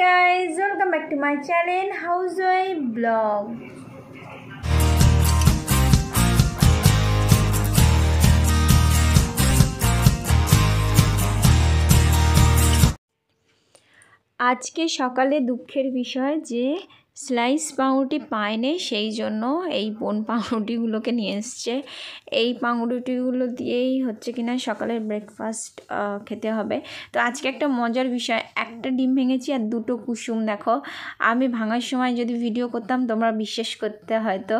guys welcome back to my channel housewife blog আজকে সকালে দুঃখের বিষয় যে স্লাইস পাউরুটি পায়নি সেই জন্য এই বোন পাউরুটিগুলোকে নিয়ে এসছে এই পাউরুটিগুলো দিয়েই হচ্ছে কিনা সকালের ব্রেকফাস্ট খেতে হবে তো আজকে একটা মজার বিষয় একটা ডিম ভেঙেছি আর দুটো কুসুম দেখো আমি ভাঙার সময় যদি ভিডিও করতাম তোমরা বিশ্বাস করতে হয়তো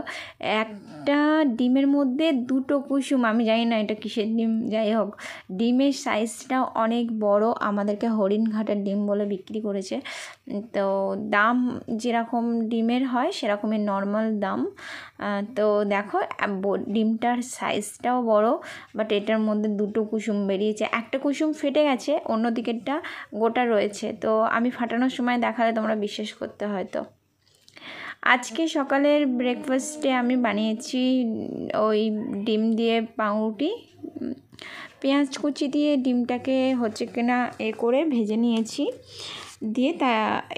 একটা ডিমের মধ্যে দুটো কুসুম আমি জানি না এটা কিসের ডিম যাই হোক ডিমের সাইজটা অনেক বড় আমাদেরকে হরিণঘাটের ডিম বলে বিক্রি করেছে তো দাম যেরকম ডিমের হয় সেরকমের নর্মাল দাম তো দেখো ডিমটার সাইজটাও বড় বাট এটার মধ্যে দুটো কুসুম বেরিয়েছে একটা কুসুম ফেটে গেছে অন্য দিকেরটা গোটা রয়েছে তো আমি ফাটানোর সময় দেখালে তোমরা বিশ্বাস করতে হয়তো আজকে সকালের ব্রেকফাস্টে আমি বানিয়েছি ওই ডিম দিয়ে পাউরুটি পেঁয়াজ কুচি দিয়ে ডিমটাকে হচ্ছে কিনা এ করে ভেজে নিয়েছি দিয়ে তা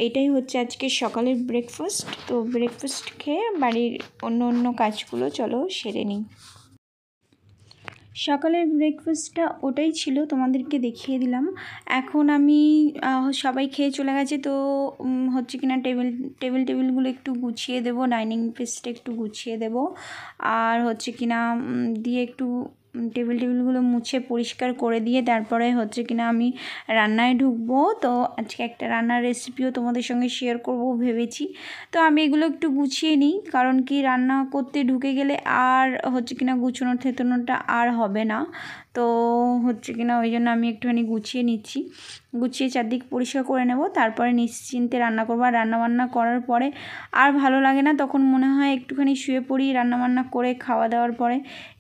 এটাই হচ্ছে আজকে সকালের ব্রেকফাস্ট তো ব্রেকফাস্ট খেয়ে বাড়ির অন্য অন্য কাজগুলো চলো সেরে নিই সকালের ব্রেকফাস্টটা ওটাই ছিল তোমাদেরকে দেখিয়ে দিলাম এখন আমি সবাই খেয়ে চলে গেছে তো হচ্ছে কিনা টেবিল টেবিল টেবিলগুলো একটু গুছিয়ে দেব ডাইনিং পেসটা একটু গুছিয়ে দেব আর হচ্ছে কিনা দিয়ে একটু টেবিল টেবিলগুলো মুছে পরিষ্কার করে দিয়ে তারপরে হচ্ছে কিনা আমি রান্নায় ঢুকবো তো আজকে একটা রান্নার রেসিপিও তোমাদের সঙ্গে শেয়ার করব ভেবেছি তো আমি এগুলো একটু গুছিয়ে নিই কারণ কি রান্না করতে ঢুকে গেলে আর হচ্ছে কিনা গুছানোর থেতনোটা আর হবে না তো হচ্ছে কিনা ওই জন্য আমি একটুখানি গুছিয়ে নিচ্ছি গুছিয়ে চারদিক পরিষ্কার করে নেব তারপরে নিশ্চিন্তে রান্না করবো আর রান্নাবান্না করার পরে আর ভালো লাগে না তখন মনে হয় একটুখানি শুয়ে পড়ি রান্নাবান্না করে খাওয়া দাওয়ার পরে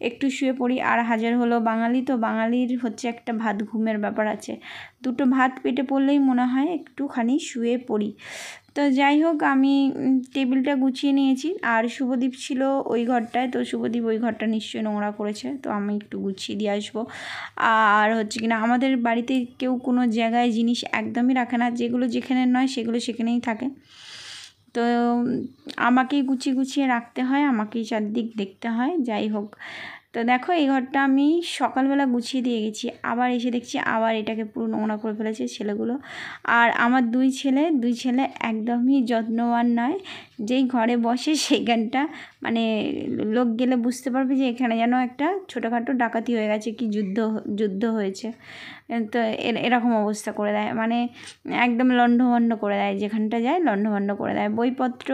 একটু শুয়ে পড়ি আর হাজার হলো বাঙালি তো বাঙালির হচ্ছে একটা ভাত ঘুমের ব্যাপার আছে দুটো ভাত পেটে পড়লেই মনে হয় একটুখানি শুয়ে পড়ি তো যাই হোক আমি টেবিলটা গুছিয়ে নিয়েছি আর শুভদীপ ছিল ওই ঘরটায় তো শুভদীপ ওই ঘরটা নিশ্চয়ই নোংরা করেছে তো আমি একটু গুছিয়ে দিয়ে আসবো আর হচ্ছে কিনা আমাদের বাড়িতে কেউ কোনো জায়গায় জিনিস একদমই রাখে না যেগুলো যেখানে নয় সেগুলো সেখানেই থাকে তো আমাকেই গুছিয়ে গুছিয়ে রাখতে হয় আমাকেই চারদিক দেখতে হয় যাই হোক তো দেখো এই ঘরটা আমি সকালবেলা গুছিয়ে দিয়ে গেছি আবার এসে দেখছি আবার এটাকে পুরো নোংরা করে ফেলেছে ছেলেগুলো আর আমার দুই ছেলে দুই ছেলে একদমই যত্নবান নয় যেই ঘরে বসে সেইখানটা মানে লোক গেলে বুঝতে পারবে যে এখানে যেন একটা ছোটোখাটো ডাকাতি হয়ে গেছে কি যুদ্ধ যুদ্ধ হয়েছে তো এরকম অবস্থা করে দেয় মানে একদম লণ্ডভণ্ড করে দেয় যেখানটা যায় লণ্ডভণ্ড করে দেয় বইপত্র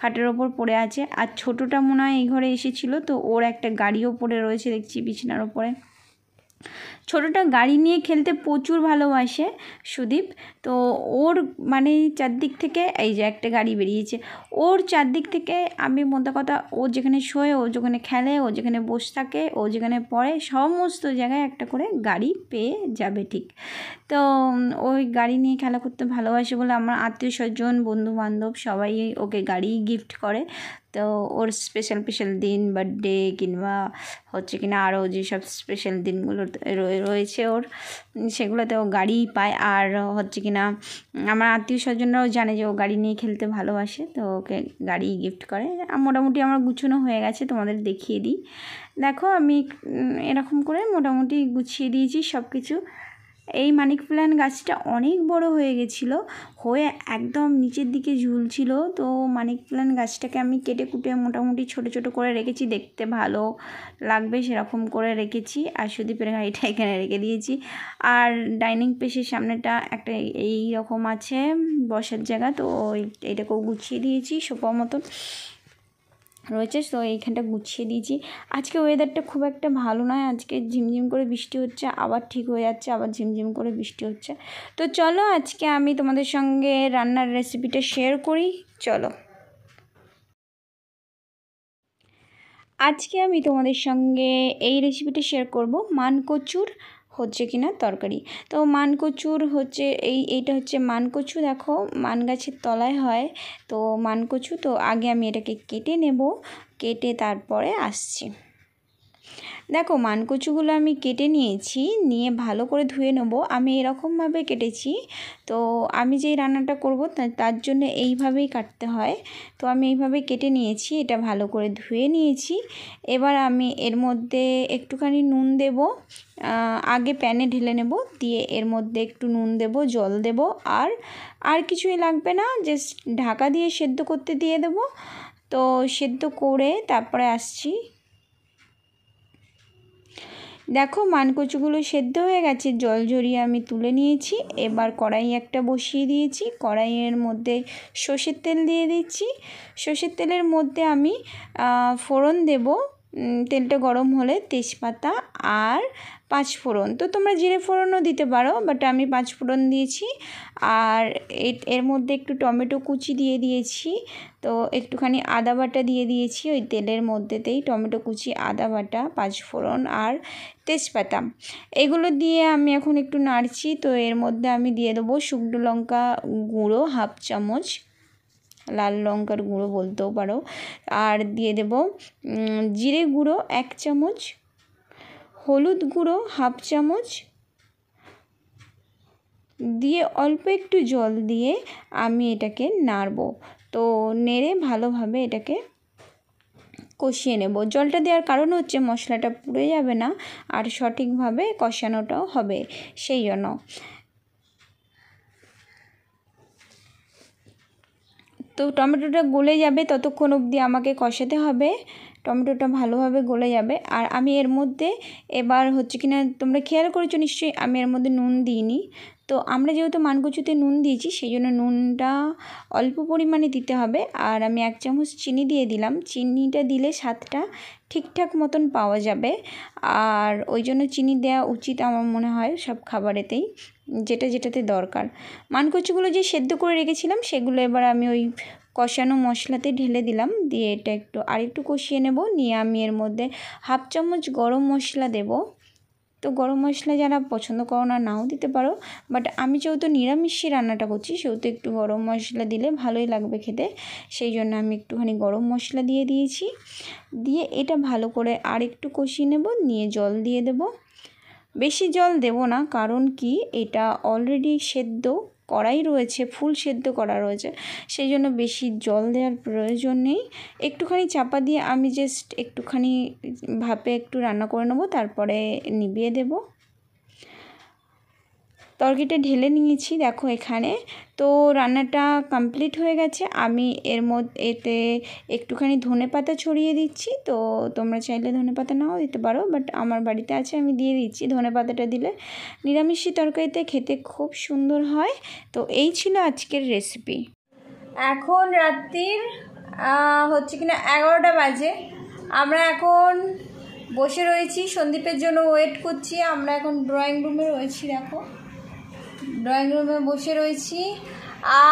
খাটের ওপর পড়ে আছে আর ছোটোটা মনে হয় এই ঘরে এসেছিলো তো ওর একটা গাড়িও পড়ে রয়েছে দেখছি বিছানার ওপরে ছোটোটা গাড়ি নিয়ে খেলতে প্রচুর ভালোবাসে সুদীপ তো ওর মানে চারদিক থেকে এই যে একটা গাড়ি বেরিয়েছে ওর চারদিক থেকে আমি মোদ্দা কথা ও যেখানে শোয়ে ও যেখানে খেলে ও যেখানে বসে থাকে ও যেখানে পড়ে সমস্ত জায়গায় একটা করে গাড়ি পেয়ে যাবে ঠিক তো ওই গাড়ি নিয়ে খেলা করতে ভালোবাসে বলে আমার আত্মীয় স্বজন বন্ধু বান্ধব সবাই ওকে গাড়ি গিফট করে তো ওর স্পেশাল স্পেশাল দিন বার্থডে কিংবা হচ্ছে কিনা আরও যেসব স্পেশাল দিনগুলো রয়েছে ওর সেগুলোতে ও গাড়ি পায় আর হচ্ছে কিনা আমার আত্মীয় স্বজনরাও জানে যে ও গাড়ি নিয়ে খেলতে ভালোবাসে তো ওকে গাড়ি গিফট করে মোটামুটি আমার গুছনো হয়ে গেছে তোমাদের দেখিয়ে দিই দেখো আমি এরকম করে মোটামুটি গুছিয়ে দিয়েছি সব কিছু এই মানিক প্ল্যান্ট গাছটা অনেক বড় হয়ে গেছিল হয়ে একদম নিচের দিকে ঝুলছিল তো মানিক প্ল্যান্ট গাছটাকে আমি কেটে কুটে মোটামুটি ছোট ছোট করে রেখেছি দেখতে ভালো লাগবে সেরকম করে রেখেছি আর সুদীপের গাড়িটা এখানে রেখে দিয়েছি আর ডাইনিং পেশের সামনেটা একটা এই রকম আছে বসার জায়গা তো এটাকেও গুছিয়ে দিয়েছি সোফা মতন রয়েছে তো এইখানটা গুছিয়ে দিয়েছি আজকে ওয়েদারটা খুব একটা ভালো নয় আজকে ঝিমঝিম করে বৃষ্টি হচ্ছে আবার ঠিক হয়ে যাচ্ছে আবার ঝিমঝিম করে বৃষ্টি হচ্ছে তো চলো আজকে আমি তোমাদের সঙ্গে রান্নার রেসিপিটা শেয়ার করি চলো আজকে আমি তোমাদের সঙ্গে এই রেসিপিটা শেয়ার করব মান কচুর হচ্ছে কি না তরকারি তো মানকচুর হচ্ছে এই এইটা হচ্ছে মানকচু দেখো মান গাছের তলায় হয় তো মানকচু তো আগে আমি এটাকে কেটে নেব কেটে তারপরে আসছি দেখো মানকুচুগুলো আমি কেটে নিয়েছি নিয়ে ভালো করে ধুয়ে নেব আমি এরকমভাবে কেটেছি তো আমি যেই রান্নাটা করব তার জন্য এইভাবেই কাটতে হয় তো আমি এইভাবে কেটে নিয়েছি এটা ভালো করে ধুয়ে নিয়েছি এবার আমি এর মধ্যে একটুখানি নুন দেব আগে প্যানে ঢেলে নেব দিয়ে এর মধ্যে একটু নুন দেব জল দেব আর আর কিছুই লাগবে না যে ঢাকা দিয়ে সেদ্ধ করতে দিয়ে দেব তো সেদ্ধ করে তারপরে আসছি দেখো মানকচুগুলো সেদ্ধ হয়ে গেছে জল ঝরিয়ে আমি তুলে নিয়েছি এবার কড়াই একটা বসিয়ে দিয়েছি কড়াইয়ের মধ্যে সর্ষের তেল দিয়ে দিচ্ছি সর্ষের তেলের মধ্যে আমি ফোড়ন দেবো তেলটা গরম হলে তেজপাতা আর পাঁচ ফোড়ন তো তোমরা জিরে ফোড়নও দিতে পারো বাট আমি পাঁচ দিয়েছি আর এর মধ্যে একটু টমেটো কুচি দিয়ে দিয়েছি তো একটুখানি আদা বাটা দিয়ে দিয়েছি ওই তেলের মধ্যেতেই টমেটো কুচি আদা বাটা পাঁচ ফোড়ন আর তেজপাতা এগুলো দিয়ে আমি এখন একটু নাড়ছি তো এর মধ্যে আমি দিয়ে দেবো শুকনো লঙ্কা গুঁড়ো হাফ চামচ লাল লঙ্কার গুঁড়ো বলতেও পারো আর দিয়ে দেব জিরে গুঁড়ো এক চামচ হলুদ গুঁড়ো হাফ চামচ দিয়ে অল্প একটু জল দিয়ে আমি এটাকে নাড়ব তো নেড়ে ভালোভাবে এটাকে কষিয়ে নেব জলটা দেওয়ার কারণ হচ্ছে মশলাটা পুড়ে যাবে না আর সঠিকভাবে কষানোটাও হবে সেই জন্য তো টমেটোটা গলে যাবে ততক্ষণ অবধি আমাকে কষাতে হবে টমেটোটা ভালোভাবে গলে যাবে আর আমি এর মধ্যে এবার হচ্ছে কি না তোমরা খেয়াল করেছো নিশ্চয়ই আমি এর মধ্যে নুন দিইনি তো আমরা যেহেতু মানকুচুতে নুন দিয়েছি সেই জন্য নুনটা অল্প পরিমাণে দিতে হবে আর আমি এক চামচ চিনি দিয়ে দিলাম চিনিটা দিলে স্বাদটা ঠিকঠাক মতন পাওয়া যাবে আর ওই জন্য চিনি দেওয়া উচিত আমার মনে হয় সব খাবারেতেই যেটা যেটাতে দরকার মানকচুগুলো যে সেদ্ধ করে রেখেছিলাম সেগুলো এবার আমি ওই কষানো মশলাতে ঢেলে দিলাম দিয়ে এটা একটু আরেকটু কষিয়ে নেব নিয়ে আমি এর মধ্যে হাফ চামচ গরম মশলা দেবো তো গরম মশলা যারা পছন্দ করো না নাও দিতে পারো বাট আমি যেহেতু নিরামিষই রান্নাটা করছি সেহেতু একটু গরম মশলা দিলে ভালোই লাগবে খেতে সেই জন্য আমি একটুখানি গরম মশলা দিয়ে দিয়েছি দিয়ে এটা ভালো করে আর একটু কষিয়ে নেব নিয়ে জল দিয়ে দেব বেশি জল দেব না কারণ কি এটা অলরেডি সেদ্ধ কড়াই রয়েছে ফুল সেদ্ধ করা রয়েছে সেই জন্য বেশি জল দেওয়ার প্রয়োজন নেই একটুখানি চাপা দিয়ে আমি জাস্ট একটুখানি ভাপে একটু রান্না করে নেবো তারপরে নিভিয়ে দেবো তরকারিটা ঢেলে নিয়েছি দেখো এখানে তো রান্নাটা কমপ্লিট হয়ে গেছে আমি এর মধ্যে এতে একটুখানি ধনে পাতা ছড়িয়ে দিচ্ছি তো তোমরা চাইলে ধনে পাতা নাও দিতে পারো বাট আমার বাড়িতে আছে আমি দিয়ে দিচ্ছি ধনে পাতাটা দিলে নিরামিষি তরকারিতে খেতে খুব সুন্দর হয় তো এই ছিল আজকের রেসিপি এখন রাত্রির হচ্ছে কিনা এগারোটা বাজে আমরা এখন বসে রয়েছি সন্দীপের জন্য ওয়েট করছি আমরা এখন ড্রয়িং রুমে রয়েছি দেখো ড্রয়িং রুমে বসে রয়েছি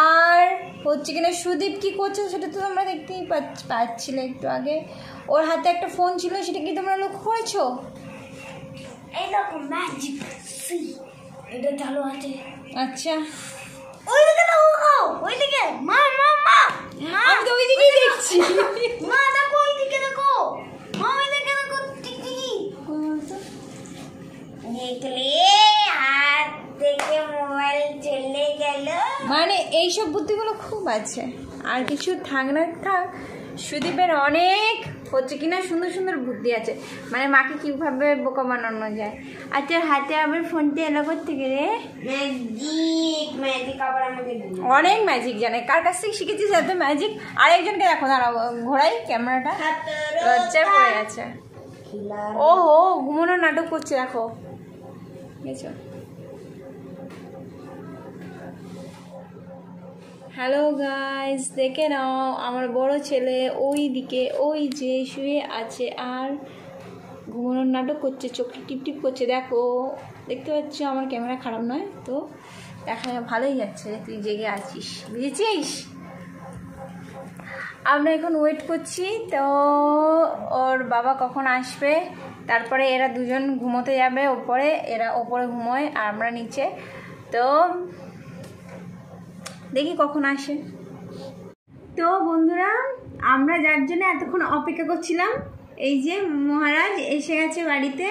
আর হচ্ছে কিনা সুদীপ কী করছে সেটা তো তোমরা দেখতেই পাচ্ছিলে একটু আগে ওর হাতে একটা ফোন ছিল সেটা কি তোমরা লক্ষ্য করেছো এটা আছে আচ্ছা ওই দেখছি মা এইসব বুদ্ধিগুলো খুব আছে আর কিছু থাক না থাক সুদীপের অনেক হচ্ছে কিনা সুন্দর সুন্দর বুদ্ধি আছে মানে মাকে কীভাবে বোকা বানানো যায় আচ্ছা হাতে আমার ফোনটি এলো করতে গেলে অনেক ম্যাজিক জানে কার কাছ থেকে শিখেছিস এত ম্যাজিক আর একজনকে দেখো দাঁড়াও ঘোড়াই ক্যামেরাটা হচ্ছে পড়ে আছে ও হো ঘুমানোর নাটক করছে দেখো গেছো হ্যালো গাইজ দেখে নাও আমার বড় ছেলে ওই দিকে ওই যে শুয়ে আছে আর ঘুমানোর নাটক করছে টিপ টিপটিপ করছে দেখো দেখতে পাচ্ছ আমার ক্যামেরা খারাপ নয় তো দেখা ভালোই যাচ্ছে তুই জেগে আছিস বুঝেছিস আমরা এখন ওয়েট করছি তো ওর বাবা কখন আসবে তারপরে এরা দুজন ঘুমোতে যাবে ওপরে এরা ওপরে ঘুমোয় আর আমরা নিচে তো দেখি কখন আসে তো বন্ধুরা আমরা যার জন্য এতক্ষণ অপেক্ষা করছিলাম এই যে মহারাজ এসে গেছে বাড়িতে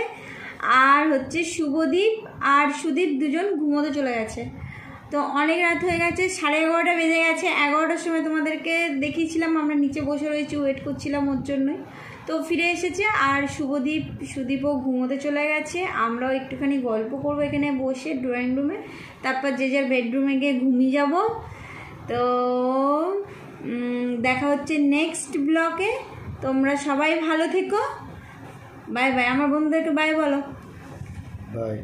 আর হচ্ছে শুভদীপ আর সুদীপ দুজন ঘুমোতে চলে গেছে তো অনেক রাত হয়ে গেছে সাড়ে এগারোটা বেজে গেছে এগারোটার সময় তোমাদেরকে দেখিয়েছিলাম আমরা নিচে বসে রয়েছি ওয়েট করছিলাম ওর জন্যই তো ফিরে এসেছে আর শুভদীপ সুদীপও ঘুমোতে চলে গেছে আমরাও একটুখানি গল্প করবো এখানে বসে ড্রয়িং রুমে তারপর যে যার বেডরুমে গিয়ে ঘুমিয়ে যাব তো দেখা হচ্ছে নেক্সট ব্লকে তোমরা সবাই ভালো থেকো বাই বাই আমার বন্ধুদেরকে বাই বলো বাই